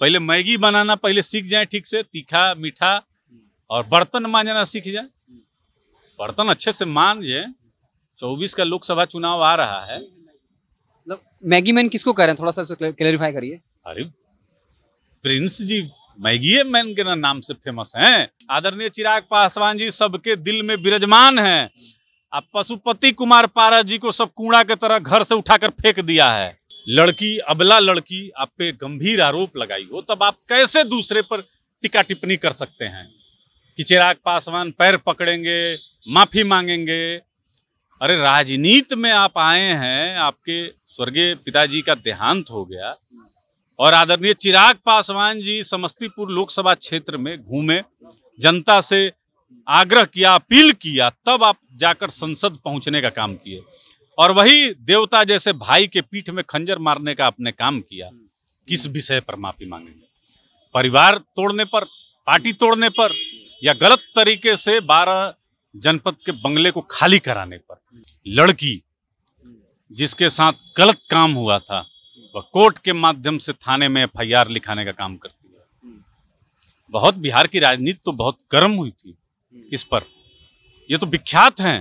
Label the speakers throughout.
Speaker 1: पहले मैगी बनाना पहले सीख जाए ठीक से तीखा मीठा और बर्तन मांजना सीख जाए बर्तन अच्छे से मान जाए चौबीस का लोकसभा चुनाव आ रहा
Speaker 2: है मतलब मैगी मैन किसको कह रहे हैं थोड़ा सा क्लेरिफाई करिए अरे
Speaker 1: प्रिंस जी मैगी मैन के नाम से फेमस हैं आदरणीय चिराग पासवान जी सबके दिल में विराजमान हैं आप पशुपति कुमार पारा जी को सब कूड़ा के तरह घर से उठाकर फेंक दिया है लड़की अबला लड़की आप पे गंभीर आरोप लगाई हो तब आप कैसे दूसरे पर टिका टिप्पणी कर सकते हैं कि चिराग पासवान पैर पकड़ेंगे माफी मांगेंगे अरे राजनीति में आप आए हैं आपके स्वर्गीय पिताजी का देहांत हो गया और आदरणीय चिराग पासवान जी समस्तीपुर लोकसभा क्षेत्र में घूमे जनता से आग्रह किया अपील किया तब आप जाकर संसद पहुंचने का काम किए और वही देवता जैसे भाई के पीठ में खंजर मारने का आपने काम किया हम्म। किस विषय पर माफी मांगेंगे परिवार तोड़ने पर पार्टी तोड़ने पर या गलत तरीके से बारह जनपद के बंगले को खाली कराने पर लड़की जिसके साथ गलत काम हुआ था वह कोर्ट के माध्यम से थाने में एफ लिखाने का काम करती है बहुत बिहार की राजनीति तो बहुत गर्म हुई थी इस पर ये तो विख्यात हैं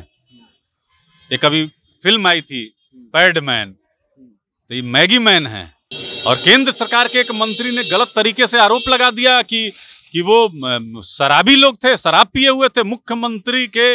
Speaker 1: ये कभी फिल्म आई थी हम्म। पैडमैन हम्म। तो ये मैगी मैन है और केंद्र सरकार के एक मंत्री ने गलत तरीके से आरोप लगा दिया कि कि वो शराबी लोग थे शराब पिए हुए थे
Speaker 2: मुख्यमंत्री के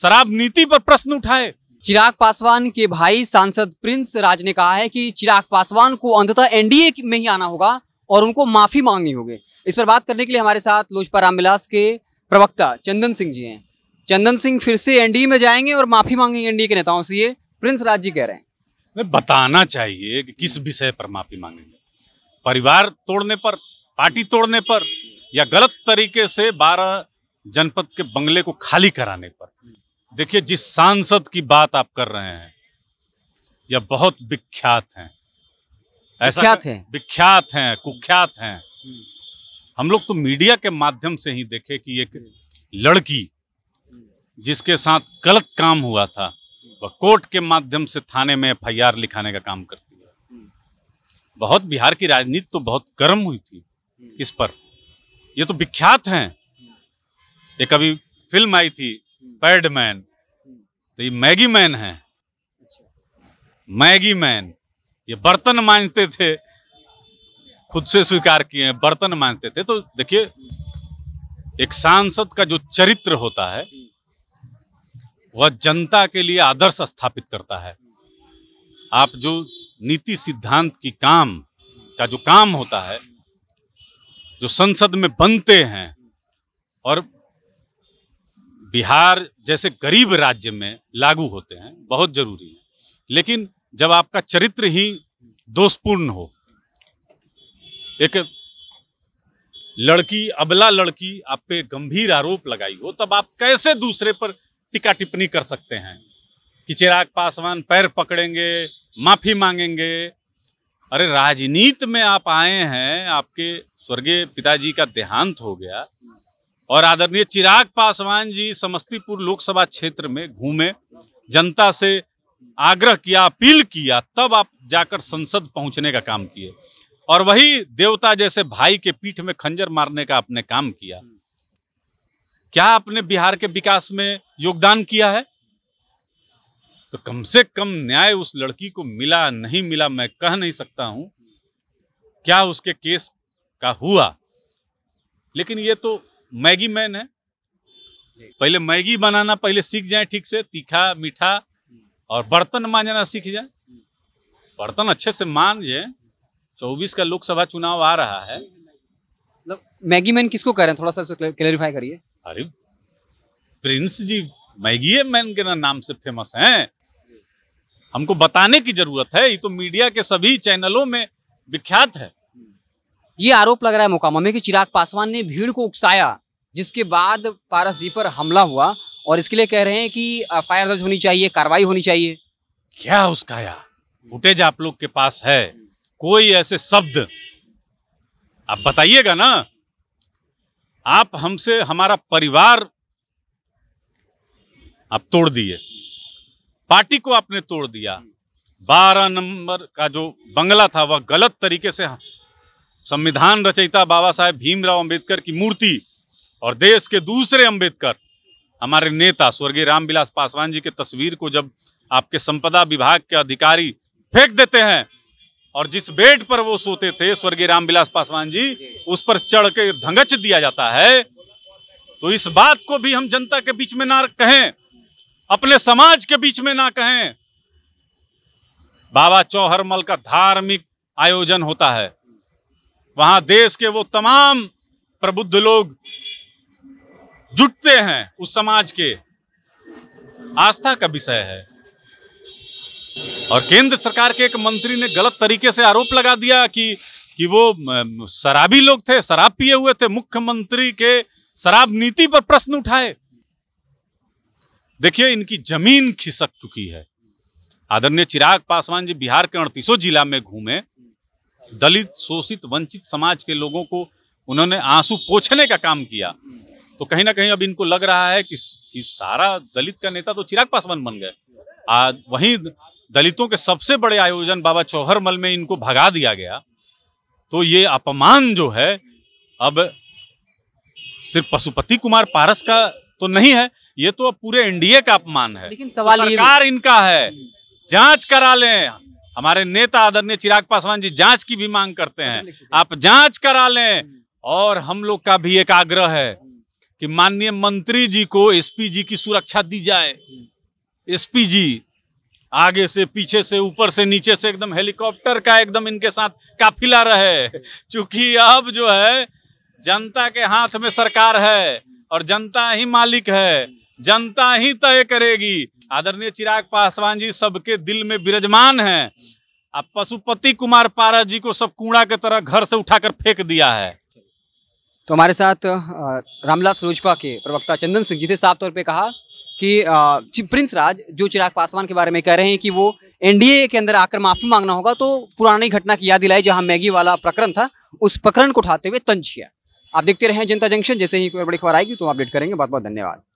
Speaker 2: शराब नीति पर प्रश्न उठाए चिराग पासवान के भाई सांसद प्रिंस राज ने कहा है कि चिराग पासवान को अंततः एनडीए में ही आना होगा और उनको माफी मांगनी होगी इस पर बात करने के लिए हमारे साथ लोजपा रामविलास के प्रवक्ता चंदन सिंह जी हैं चंदन सिंह फिर से एनडीए में जाएंगे और माफी मांगेंगे एनडीए के नेताओं से ये प्रिंस राज जी कह रहे हैं
Speaker 1: बताना चाहिए कि किस विषय पर माफी मांगेंगे परिवार तोड़ने पर पार्टी तोड़ने पर या गलत तरीके से बारह जनपद के बंगले को खाली कराने पर देखिए जिस सांसद की बात आप कर रहे हैं यह बहुत विख्यात हैं ऐसा विख्यात है विख्यात हैं कुख्यात हैं हम लोग तो मीडिया के माध्यम से ही देखे कि एक लड़की जिसके साथ गलत काम हुआ था वह कोर्ट के माध्यम से थाने में एफ लिखाने का काम करती है बहुत बिहार की राजनीति तो बहुत गर्म हुई थी इस पर ये तो विख्यात हैं ये कभी फिल्म आई थी पैडमैन तो ये मैगी मैन है मैगी मैन ये बर्तन मांजते थे खुद से स्वीकार किए हैं बर्तन मानते थे तो देखिए एक सांसद का जो चरित्र होता है वह जनता के लिए आदर्श स्थापित करता है आप जो नीति सिद्धांत की काम का जो काम होता है जो संसद में बनते हैं और बिहार जैसे गरीब राज्य में लागू होते हैं बहुत जरूरी है लेकिन जब आपका चरित्र ही दोषपूर्ण हो एक लड़की अबला लड़की आप पे गंभीर आरोप लगाई हो तब आप कैसे दूसरे पर टिका टिप्पणी कर सकते हैं कि चिराग पासवान पैर पकड़ेंगे माफ़ी मांगेंगे अरे राजनीति में आप आए हैं आपके स्वर्गीय पिताजी का देहांत हो गया और आदरणीय चिराग पासवान जी समस्तीपुर लोकसभा क्षेत्र में घूमे जनता से आग्रह किया अपील किया तब आप जाकर संसद पहुंचने का काम किए और वही देवता जैसे भाई के पीठ में खंजर मारने का आपने काम किया क्या आपने बिहार के विकास में योगदान किया है तो कम से कम न्याय उस लड़की को मिला नहीं मिला मैं कह नहीं सकता हूं क्या उसके केस का हुआ लेकिन ये तो मैगी मैन है पहले मैगी बनाना पहले सीख जाए ठीक से तीखा मीठा और बर्तन मांजना सीख जाए बर्तन अच्छे से मान जे चौबीस का लोकसभा चुनाव आ रहा है मतलब
Speaker 2: मैगी मैन किसको कह रहे हैं थोड़ा सा क्लेरिफाई करिए
Speaker 1: अरे प्रिंस जी मैगी मैन के ना नाम से फेमस हैं हमको बताने की
Speaker 2: जरूरत है ये तो मीडिया के सभी चैनलों में विख्यात है ये आरोप लग रहा है मोकामा में कि चिराग पासवान ने भीड़ को उकसाया जिसके बाद पारस जी पर हमला हुआ और इसके लिए कह रहे हैं कि एफ दर्ज होनी चाहिए कार्रवाई होनी चाहिए क्या उसका या
Speaker 1: फुटेज आप लोग के पास है कोई ऐसे शब्द आप बताइएगा ना आप हमसे हमारा परिवार आप तोड़ दिए पार्टी को आपने तोड़ दिया बारह नंबर का जो बंगला था वह गलत तरीके से संविधान रचयिता बाबा साहेब भीमराव अंबेडकर की मूर्ति और देश के दूसरे अंबेडकर हमारे नेता स्वर्गीय रामविलास पासवान जी के तस्वीर को जब आपके संपदा विभाग के अधिकारी फेंक देते हैं और जिस बेड पर वो सोते थे स्वर्गीय रामविलास पासवान जी उस पर चढ़ के धंगच दिया जाता है तो इस बात को भी हम जनता के बीच में ना कहें अपने समाज के बीच में ना कहें बाबा चौहरमल का धार्मिक आयोजन होता है वहां देश के वो तमाम प्रबुद्ध लोग जुटते हैं उस समाज के आस्था का विषय है और केंद्र सरकार के एक मंत्री ने गलत तरीके से आरोप लगा दिया कि कि वो शराबी लोग थे शराब पिए हुए थे मुख्यमंत्री के शराब नीति पर प्रश्न उठाए देखिए इनकी जमीन खिसक चुकी है आदरणीय चिराग पासवान जी बिहार के अड़तीसों जिला में घूमे दलित शोषित वंचित समाज के लोगों को उन्होंने आंसू पोछने का काम किया तो कहीं ना कहीं अब इनको लग रहा है कि, कि सारा दलित का नेता तो चिराग पासवान बन गए आज वहीं दलितों के सबसे बड़े आयोजन बाबा चौहर मल में इनको भगा दिया गया तो ये अपमान जो है अब सिर्फ पशुपति कुमार पारस का तो नहीं है ये तो अब पूरे एनडीए का अपमान है लेकिन सवाल तो सरकार इनका है जांच करा लें हमारे नेता आदरणीय चिराग पासवान जी जांच की भी मांग करते हैं आप जांच करा लें और हम लोग का भी एक आग्रह है कि माननीय मंत्री जी को एसपी जी की सुरक्षा दी जाए एसपी जी आगे से पीछे से ऊपर से नीचे से एकदम हेलीकॉप्टर का एकदम इनके साथ काफिला रहे चूंकि अब जो है जनता के हाथ में सरकार है और जनता ही मालिक है जनता ही तय करेगी आदरणीय चिराग पासवान जी सबके दिल में विराजमान है अब पशुपति कुमार पारा जी को सब कूड़ा के तरह घर से उठाकर फेंक दिया है
Speaker 2: तो हमारे साथ रामलाल लोजपा के प्रवक्ता चंदन सिंह जी ने साफ तौर पे कहा कि प्रिंस राज जो चिराग पासवान के बारे में कह रहे हैं कि वो एनडीए के अंदर आकर माफी मांगना होगा तो पुरानी घटना की याद दिलाई जहां मैगी वाला प्रकरण था उस प्रकरण को उठाते हुए तंज किया आप देखते रहे जनता जंक्शन जैसे ही कोई बड़ी खबर आएगी तो अपडेट करेंगे बहुत बहुत धन्यवाद